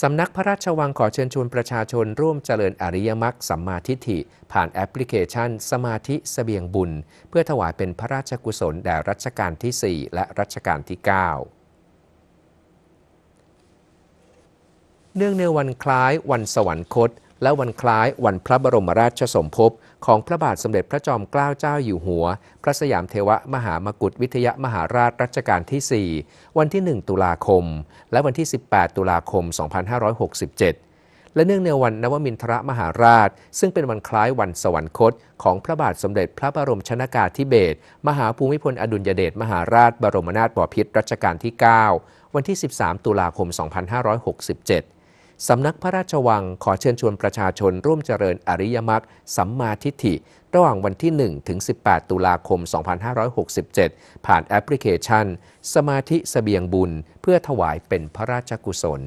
สำนักพระราชวังขอเชิญชวนประชาชนร่วมเจริญอริยมรรคสัมมาทิฏฐิผ่านแอปพลิเคชันสมาธิสเสบียงบุญเพื่อถวายเป็นพระราชกุศลแด่รัชกาลที่ 4 และรัชกาลที่ 9เนื่องในวันคล้ายวันสวรรคต และวันคล้ายวันพระบรมราชสมภพของพระบาทสมเด็จพระจอมเกล้าเจ้าอยู่หัว พระสยามเทวมหามกุฏวิทยามหาราชรัชกาลที่ 4 วันที่ 1 ตุลาคม และวันที่ 18 ตุลาคม 2567 และเนื่องในวันนวมินทรมหาราช ซึ่งเป็นวันคล้ายวันสวรรคต ของพระบาทสมเด็จพระบรมชนากาธิเบศรมหาภูมิพลอดุลยเดช มหาราชบรมนาถบพิตร รัชกาลที่ 9 วันที่ 13 ตุลาคม 2567สำนักพระราชวังขอเชิญชวนประชาชนร่วมเจริญอริยมรรคสัมมาทิฏฐิ ระหว่างวันที่ 1 ถึง 18 ตุลาคม 2567 ผ่านแอปพลิเคชัน สมาธิสเสบียงบุญเพื่อถวายเป็นพระราชกุศล